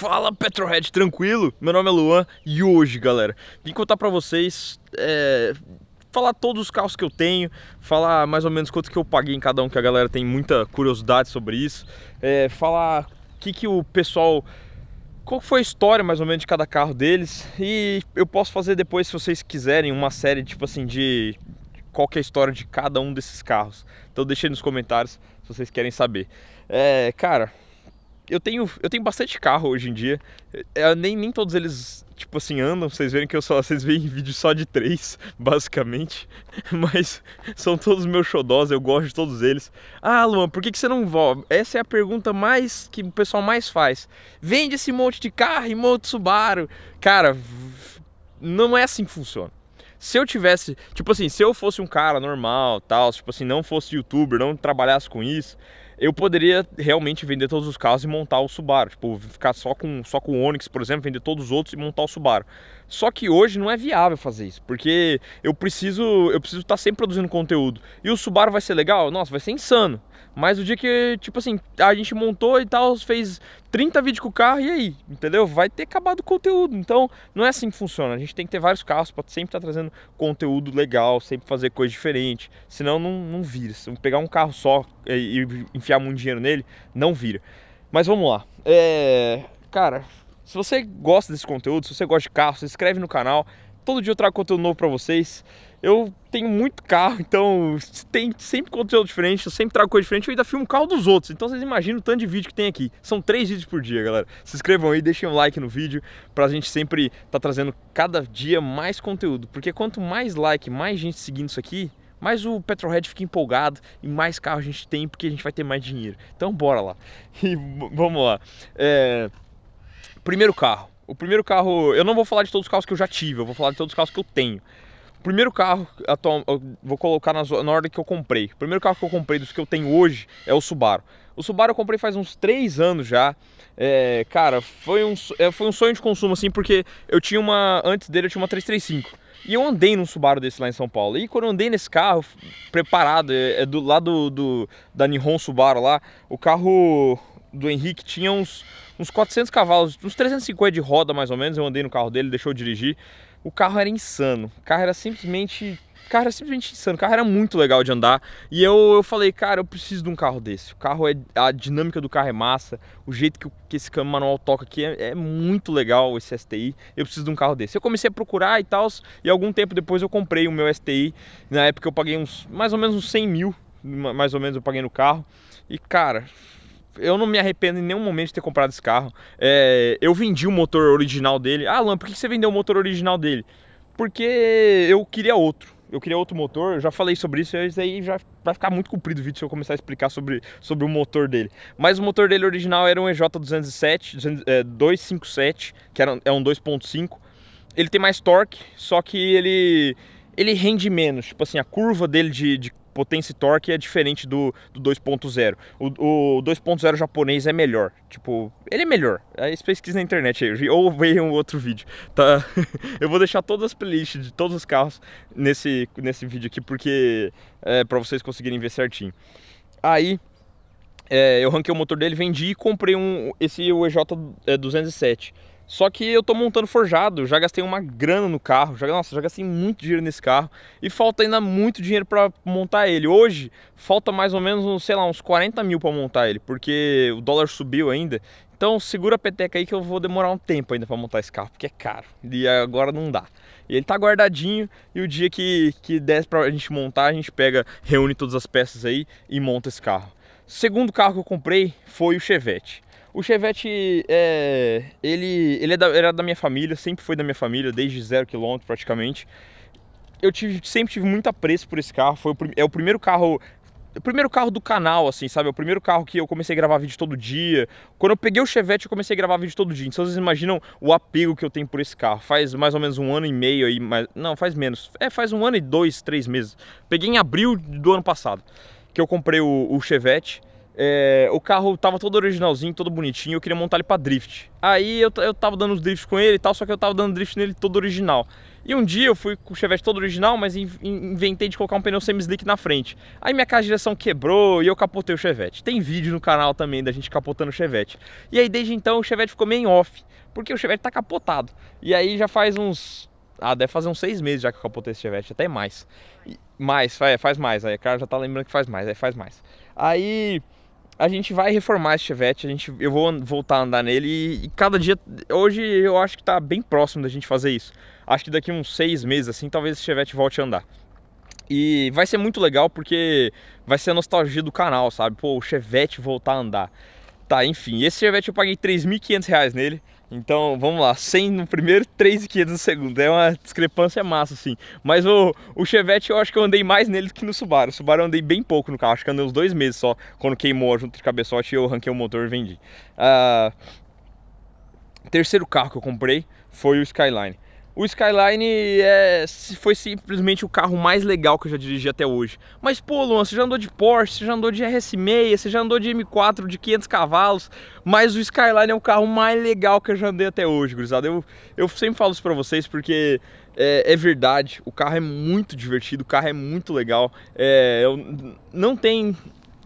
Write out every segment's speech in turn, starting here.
Fala Petrohead, tranquilo? Meu nome é Luan e hoje, galera, vim contar pra vocês, é, falar todos os carros que eu tenho, falar mais ou menos quanto que eu paguei em cada um, que a galera tem muita curiosidade sobre isso, é, falar o que, que o pessoal qual foi a história mais ou menos de cada carro deles e eu posso fazer depois se vocês quiserem uma série tipo assim de qual é a história de cada um desses carros. Então deixei nos comentários se vocês querem saber. É, cara, eu tenho, eu tenho bastante carro hoje em dia. É, nem, nem todos eles, tipo assim, andam. Vocês verem que eu só. Vocês veem vídeo só de três, basicamente. Mas são todos meus xodós, eu gosto de todos eles. Ah, Luan, por que, que você não volta? Essa é a pergunta mais que o pessoal mais faz. Vende esse monte de carro e monte Subaru. Cara, não é assim que funciona. Se eu tivesse, tipo assim, se eu fosse um cara normal, tal, tipo assim, não fosse youtuber, não trabalhasse com isso, eu poderia realmente vender todos os carros e montar o Subaru, tipo, ficar só com só com o Onix, por exemplo, vender todos os outros e montar o Subaru. Só que hoje não é viável fazer isso, porque eu preciso eu preciso estar tá sempre produzindo conteúdo. E o Subaru vai ser legal? Nossa, vai ser insano. Mas o dia que, tipo assim, a gente montou e tal, fez 30 vídeos com o carro e aí, entendeu? Vai ter acabado o conteúdo. Então, não é assim que funciona. A gente tem que ter vários carros para sempre estar tá trazendo conteúdo legal, sempre fazer coisa diferente. Senão, não, não vira. Se pegar um carro só e, é, e enfiar muito dinheiro nele, não vira. Mas vamos lá. É... Cara, se você gosta desse conteúdo, se você gosta de carro, se inscreve no canal. Todo dia eu trago conteúdo novo para vocês eu tenho muito carro, então tem sempre conteúdo diferente, eu sempre trago coisa diferente, eu ainda filmo o carro dos outros. Então vocês imaginam o tanto de vídeo que tem aqui. São três vídeos por dia, galera. Se inscrevam aí, deixem um like no vídeo pra gente sempre estar tá trazendo cada dia mais conteúdo. Porque quanto mais like, mais gente seguindo isso aqui, mais o Petrolhead fica empolgado e mais carro a gente tem porque a gente vai ter mais dinheiro. Então bora lá. E vamos lá. É... Primeiro carro. O primeiro carro, eu não vou falar de todos os carros que eu já tive, eu vou falar de todos os carros que eu tenho. Primeiro carro, atual, vou colocar na, na ordem que eu comprei. O primeiro carro que eu comprei dos que eu tenho hoje é o Subaru. O Subaru eu comprei faz uns 3 anos já. É, cara, foi um, é, foi um sonho de consumo, assim, porque eu tinha uma. Antes dele eu tinha uma 335. E eu andei num Subaru desse lá em São Paulo. E quando eu andei nesse carro, preparado, é, é do lado do, da Nihon Subaru lá, o carro do Henrique tinha uns, uns 400 cavalos, uns 350 de roda mais ou menos. Eu andei no carro dele, deixou eu dirigir. O carro era insano. O carro era simplesmente. O carro era simplesmente insano. O carro era muito legal de andar. E eu, eu falei, cara, eu preciso de um carro desse. O carro é. A dinâmica do carro é massa. O jeito que, que esse câmbio manual toca aqui é, é, muito legal, esse STI. Eu preciso de um carro desse. Eu comecei a procurar e tal. E algum tempo depois eu comprei o meu STI. Na época eu paguei uns mais ou menos uns 100 mil. Mais ou menos eu paguei no carro. E cara, eu não me arrependo em nenhum momento de ter comprado esse carro. É, eu vendi o motor original dele. Ah, Alan, por que você vendeu o motor original dele? Porque eu queria outro. Eu queria outro motor, eu já falei sobre isso, mas aí já vai ficar muito comprido o vídeo se eu começar a explicar sobre, sobre o motor dele. Mas o motor dele original era um EJ207, 257, é, que era, é um 2.5. Ele tem mais torque, só que ele ele rende menos. Tipo assim, a curva dele de, de, potência e torque é diferente do, do 2.0. O, o 2.0 japonês é melhor. Tipo, ele é melhor. Aí você pesquisa na internet aí, ou veja um outro vídeo, tá? Eu vou deixar todas as playlists de todos os carros nesse, nesse vídeo aqui, porque é para vocês conseguirem ver certinho. Aí, é, eu ranquei o motor dele, vendi e comprei um, esse UEJ 207. É, só que eu tô montando forjado, já gastei uma grana no carro, já, nossa, já gastei muito dinheiro nesse carro e falta ainda muito dinheiro para montar ele. Hoje falta mais ou menos, sei lá, uns 40 mil para montar ele, porque o dólar subiu ainda. Então segura a peteca aí que eu vou demorar um tempo ainda para montar esse carro, porque é caro e agora não dá. E ele tá guardadinho e o dia que, que der pra gente montar, a gente pega, reúne todas as peças aí e monta esse carro. O segundo carro que eu comprei foi o Chevette. O Chevette, é, ele, ele, é da, era da minha família, sempre foi da minha família, desde zero quilômetro praticamente. Eu tive, sempre tive muito apreço por esse carro, foi o, é o primeiro carro o primeiro carro do canal, assim, sabe? É o primeiro carro que eu comecei a gravar vídeo todo dia. Quando eu peguei o Chevette, eu comecei a gravar vídeo todo dia. Então vocês imaginam o apego que eu tenho por esse carro. Faz mais ou menos um ano e meio aí, mas... não, faz menos. É, faz um ano e dois, três meses. Peguei em abril do ano passado que eu comprei o, o Chevette. É, o carro tava todo originalzinho, todo bonitinho, eu queria montar ele pra drift. Aí eu, eu tava dando os drifts com ele e tal, só que eu tava dando drift nele todo original. E um dia eu fui com o Chevette todo original, mas inventei de colocar um pneu semi-slick na frente. Aí minha caixa de direção quebrou e eu capotei o Chevette. Tem vídeo no canal também da gente capotando o Chevette. E aí desde então o Chevette ficou meio off, porque o Chevette tá capotado. E aí já faz uns... Ah, deve fazer uns seis meses já que eu capotei esse Chevette, até mais. E... Mais, é, faz mais, aí o cara já tá lembrando que faz mais, aí faz mais. Aí a gente vai reformar esse Chevette, a gente, eu vou voltar a andar nele e, e cada dia, hoje eu acho que está bem próximo da gente fazer isso. Acho que daqui uns seis meses assim, talvez esse Chevette volte a andar. E vai ser muito legal porque vai ser a nostalgia do canal, sabe? Pô, o Chevette voltar a andar. Tá, enfim, esse Chevette eu paguei 3.500 reais nele. Então, vamos lá, 100 no primeiro, 3,500 no segundo. É uma discrepância massa, assim. Mas o, o Chevette eu acho que eu andei mais nele do que no Subaru. O Subaru eu andei bem pouco no carro, acho que andei uns dois meses só, quando queimou a junta de cabeçote e eu ranquei o motor e vendi. Uh, terceiro carro que eu comprei foi o Skyline. O Skyline é, foi simplesmente o carro mais legal que eu já dirigi até hoje. Mas pô, Luan, você já andou de Porsche, você já andou de RS6, você já andou de M4 de 500 cavalos, mas o Skyline é o carro mais legal que eu já andei até hoje, gurizada. Eu, eu sempre falo isso pra vocês porque é, é, verdade, o carro é muito divertido, o carro é muito legal. É, não tem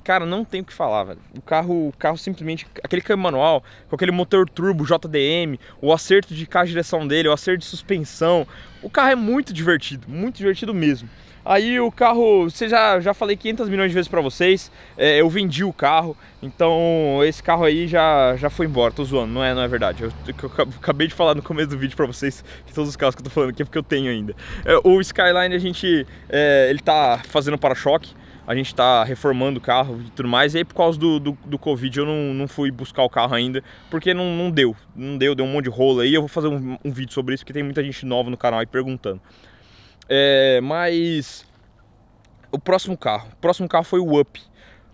Cara, não tem o que falar, velho. O carro, o carro simplesmente, aquele câmbio é manual, com aquele motor turbo JDM, o acerto de caixa de direção dele, o acerto de suspensão, o carro é muito divertido, muito divertido mesmo. Aí o carro, você já, já falei 500 milhões de vezes para vocês, é, eu vendi o carro, então esse carro aí já, já foi embora, tô zoando, não é, não é verdade. Eu, eu, eu acabei de falar no começo do vídeo para vocês que todos os carros que eu tô falando aqui é porque eu tenho ainda. É, o Skyline a gente, é, ele tá fazendo para-choque, a gente está reformando o carro e tudo mais. E aí, por causa do, do, do Covid, eu não, não fui buscar o carro ainda, porque não, não deu. Não deu, deu um monte de rolo aí. Eu vou fazer um, um vídeo sobre isso, porque tem muita gente nova no canal aí perguntando. É, mas o próximo carro, o próximo carro foi o Up.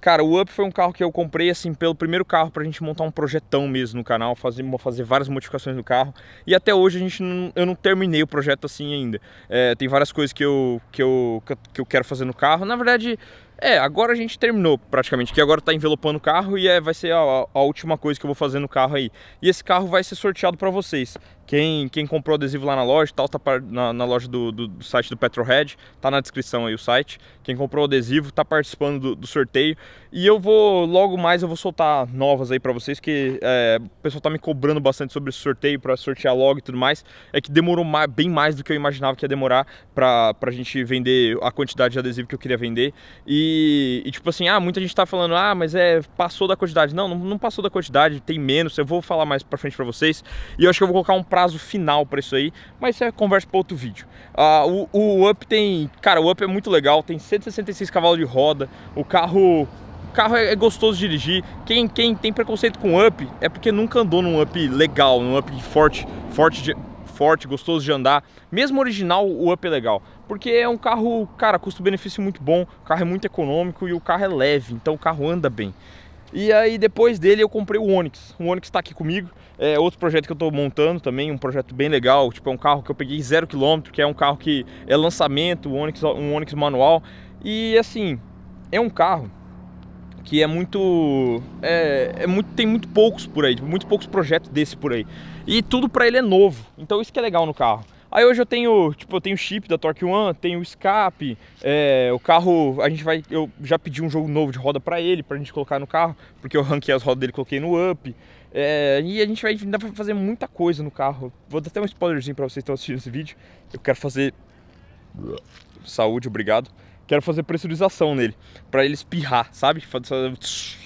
Cara, o Up foi um carro que eu comprei assim pelo primeiro carro pra gente montar um projetão mesmo no canal, fazer, fazer várias modificações no carro. E até hoje a gente não, eu não terminei o projeto assim ainda. É, tem várias coisas que eu, que, eu, que eu quero fazer no carro. Na verdade, é, agora a gente terminou praticamente, que agora tá envelopando o carro e é, vai ser a, a, última coisa que eu vou fazer no carro aí. E esse carro vai ser sorteado para vocês. Quem, quem comprou adesivo lá na loja, tal, tá na, na loja do, do, do, site do Petrohead, tá na descrição aí o site. Quem comprou adesivo tá participando do, do sorteio. E eu vou, logo mais, eu vou soltar novas aí para vocês, que é, o pessoal tá me cobrando bastante sobre esse sorteio, para sortear logo e tudo mais. É que demorou mais, bem mais do que eu imaginava que ia demorar pra, pra gente vender a quantidade de adesivo que eu queria vender. E, e tipo assim, ah, muita gente tá falando, ah, mas é, passou da quantidade. Não, não, não passou da quantidade, tem menos, eu vou falar mais pra frente pra vocês. E eu acho que eu vou colocar um prazo prazo final para isso aí, mas isso é conversa para outro vídeo. Uh, o, o Up tem, cara, o Up é muito legal, tem 166 cavalos de roda, o carro o carro é, é, gostoso de dirigir. Quem, quem tem preconceito com up é porque nunca andou num up legal, num up forte, forte, de, forte, gostoso de andar. Mesmo original, o up é legal. Porque é um carro, cara, custo-benefício muito bom, o carro é muito econômico e o carro é leve, então o carro anda bem. E aí depois dele eu comprei o Onix. O Onix está aqui comigo. É outro projeto que eu estou montando também, um projeto bem legal. Tipo, é um carro que eu peguei zero quilômetro, que é um carro que é lançamento, um Onix, um Onix manual. E assim, é um carro que é muito, é, é muito tem muito poucos por aí, tipo, muito poucos projetos desse por aí. E tudo para ele é novo. Então isso que é legal no carro. Aí hoje eu tenho, tipo, eu tenho chip da Torque One, tenho escape, é, o carro, a gente vai, eu já pedi um jogo novo de roda para ele, pra gente colocar no carro, porque eu ranquei as rodas dele, coloquei no up. É, e a gente vai, dá pra fazer muita coisa no carro. Vou dar até um spoilerzinho pra vocês que estão assistindo esse vídeo. Eu quero fazer... Saúde, obrigado. Quero fazer pressurização nele, para ele espirrar, sabe?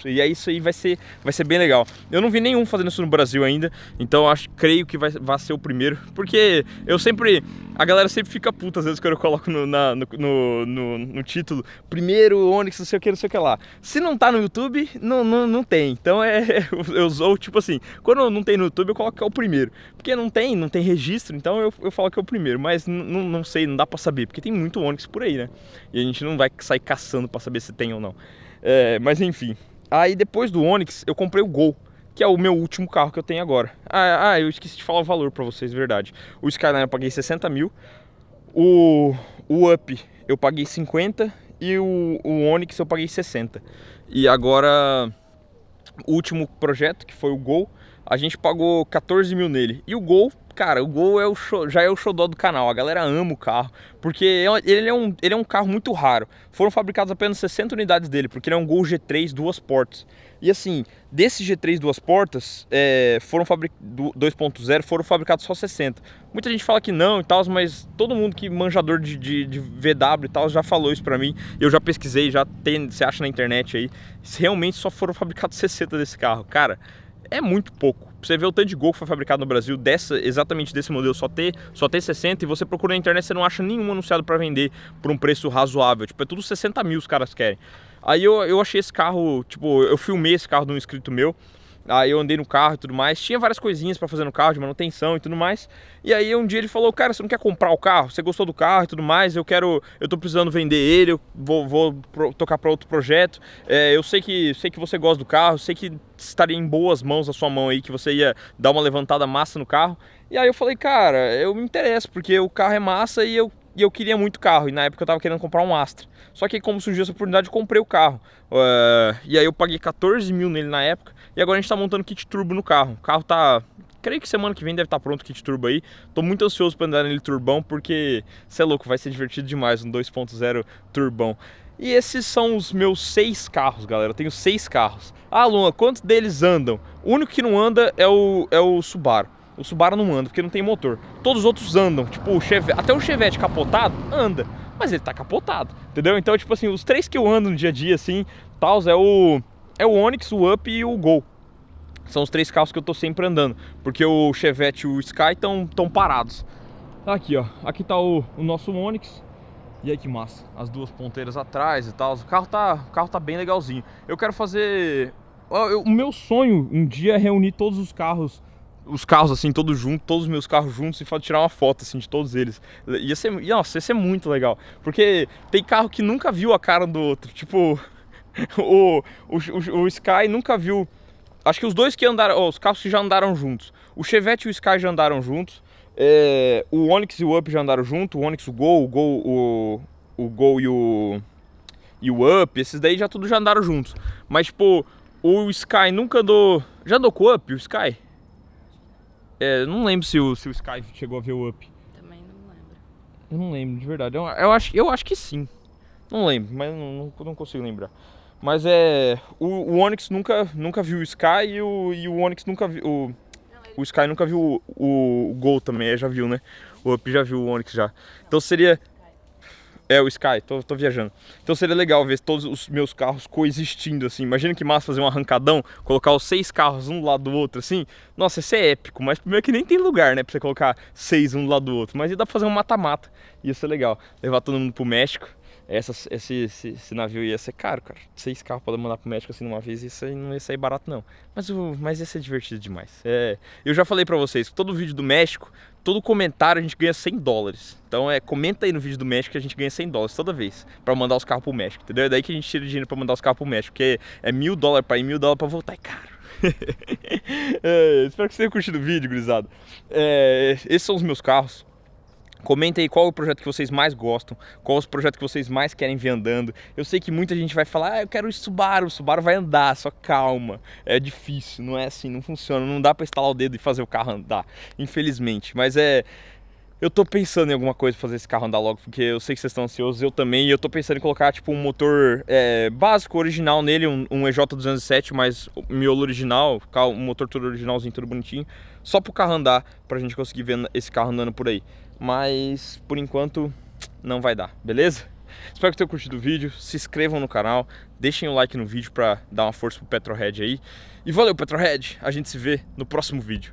E é isso aí vai ser, vai ser bem legal. Eu não vi nenhum fazendo isso no Brasil ainda, então acho, creio que vai, vai ser o primeiro, porque eu sempre, a galera sempre fica puta às vezes quando eu coloco no, na, no, no, no, no, título, primeiro Onix, não sei o que, não sei o que lá. Se não tá no YouTube, não, não, não tem. Então é, eu sou tipo assim, quando não tem no YouTube eu coloco que é o primeiro, porque não tem, não tem registro, então eu, eu falo que é o primeiro, mas não sei, não dá para saber, porque tem muito Onix por aí, né? E a gente gente não vai sair caçando para saber se tem ou não. É, mas enfim. Aí depois do Onix eu comprei o Gol, que é o meu último carro que eu tenho agora. Ah, ah eu esqueci de falar o valor para vocês, verdade. O Skyline eu paguei 60 mil, o, o Up eu paguei 50 e o, o Onix eu paguei 60. E agora o último projeto, que foi o Gol, a gente pagou 14 mil nele. E o Gol, cara, o Gol é o show, já é o xodó do canal. A galera ama o carro, porque é ele é, um, ele é um carro muito raro. Foram fabricadas apenas 60 unidades dele, porque ele é um Gol G3 duas portas. E assim, desse G3 duas portas, é, foram 2.0 foram fabricados só 60. Muita gente fala que não e tal, mas todo mundo que manjador de, de, de VW e tal já falou isso pra mim. Eu já pesquisei, já tem, você acha na internet aí. Realmente só foram fabricados 60 desse carro, cara é muito pouco. você vê o tanto de Gol que foi fabricado no Brasil, dessa, exatamente desse modelo, só ter, só ter 60, e você procura na internet, você não acha nenhum anunciado para vender por um preço razoável. Tipo, é tudo 60 mil os caras querem. Aí eu, eu achei esse carro, tipo, eu filmei esse carro de um inscrito meu, Aí eu andei no carro e tudo mais. Tinha várias coisinhas para fazer no carro, de manutenção e tudo mais. E aí um dia ele falou: Cara, você não quer comprar o carro? Você gostou do carro e tudo mais? Eu quero, eu tô precisando vender ele, eu vou, vou pro, tocar para outro projeto. É, eu sei que, sei que você gosta do carro, sei que estaria em boas mãos a sua mão aí, que você ia dar uma levantada massa no carro. E aí eu falei: Cara, eu me interesso, porque o carro é massa e eu e eu queria muito carro. E na época eu tava querendo comprar um Astra. Só que como surgiu essa oportunidade, eu comprei o carro. Uh, e aí eu paguei 14 mil nele na época. E agora a gente tá montando kit turbo no carro. O carro tá. Creio que semana que vem deve estar tá pronto o kit turbo aí. Tô muito ansioso para andar nele turbão, porque você é louco, vai ser divertido demais um 2.0 turbão. E esses são os meus seis carros, galera. Eu tenho seis carros. Ah, Luan, quantos deles andam? O único que não anda é o, é o Subaru. O Subaru não anda porque não tem motor. Todos os outros andam, tipo, o Chevette, até o Chevette capotado anda, mas ele tá capotado, entendeu? Então, tipo assim, os três que eu ando no dia a dia assim, tal, é o é o Onix, o Up e o Gol. São os três carros que eu tô sempre andando, porque o Chevette e o Sky estão tão parados. Tá aqui, ó. Aqui tá o, o nosso Onix. E aí que massa, as duas ponteiras atrás e tal. O carro tá, o carro tá bem legalzinho. Eu quero fazer. Eu, eu, o meu sonho um dia é reunir todos os carros os carros assim, todos juntos, todos os meus carros juntos e tirar uma foto assim de todos eles. Ia ser, nossa, ia ser muito legal. Porque tem carro que nunca viu a cara do outro. Tipo, o, o, o, o Sky nunca viu. Acho que os dois que andaram, oh, os carros que já andaram juntos. O Chevette e o Sky já andaram juntos. É, o Onix e o Up já andaram junto. O Onix, o Gol, o Gol, o, o Gol e o, e o Up. Esses daí já tudo já andaram juntos. Mas, tipo, o Sky nunca andou. Já andou com o Up, o Sky? É, eu não lembro se o, se o Sky chegou a ver o Up. Também não lembro. Eu não lembro, de verdade. Eu, eu acho, eu acho que sim. Não lembro, mas não, não, não consigo lembrar. Mas é. O, o, Onix nunca, nunca viu o Sky e o, e o Onix nunca viu. O, o Sky nunca viu o, o, o Gol também, já viu, né? O Up já viu o Onix já. Então seria é, o Sky, tô, tô, viajando. Então seria legal ver todos os meus carros coexistindo, assim. Imagina que massa fazer um arrancadão, colocar os seis carros um do lado do outro, assim. Nossa, isso é épico, mas primeiro que nem tem lugar, né, pra você colocar seis um do lado do outro. Mas ia dar pra fazer um mata-mata, ia ser legal. Levar todo mundo pro México essa, esse, esse, esse, navio ia ser caro, cara. Seis carros para mandar pro México assim numa vez, isso aí não ia sair barato, não. Mas, mas ia ser divertido demais. É, eu já falei para vocês, todo vídeo do México, todo comentário a gente ganha 100 dólares. Então é, comenta aí no vídeo do México que a gente ganha 100 dólares toda vez para mandar os carros pro México, entendeu? É daí que a gente tira dinheiro para mandar os carros pro México, porque é mil dólares para ir, mil dólares para voltar, é caro. é, espero que vocês tenham curtido o vídeo, gurizada. É, esses são os meus carros. Comenta aí qual é o projeto que vocês mais gostam, qual é os projetos que vocês mais querem ver andando. Eu sei que muita gente vai falar, ah, eu quero o Subaru, o Subaru vai andar, só calma. É difícil, não é assim, não funciona, não dá para instalar o dedo e fazer o carro andar, infelizmente. Mas é, eu tô pensando em alguma coisa pra fazer esse carro andar logo, porque eu sei que vocês estão ansiosos, eu também, e eu tô pensando em colocar, tipo, um motor é, básico, original nele, um, um EJ207, mas miolo original, um motor todo originalzinho, tudo bonitinho, só pro carro andar, pra gente conseguir ver esse carro andando por aí mas por enquanto não vai dar, beleza? Espero que tenham curtido o vídeo, se inscrevam no canal, deixem o um like no vídeo para dar uma força pro Petrohead aí. E valeu Petrohead, a gente se vê no próximo vídeo.